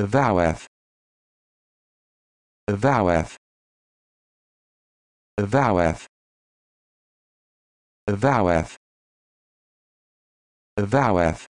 Avoweth. Avoweth. Avoweth. Avoweth. Avoweth.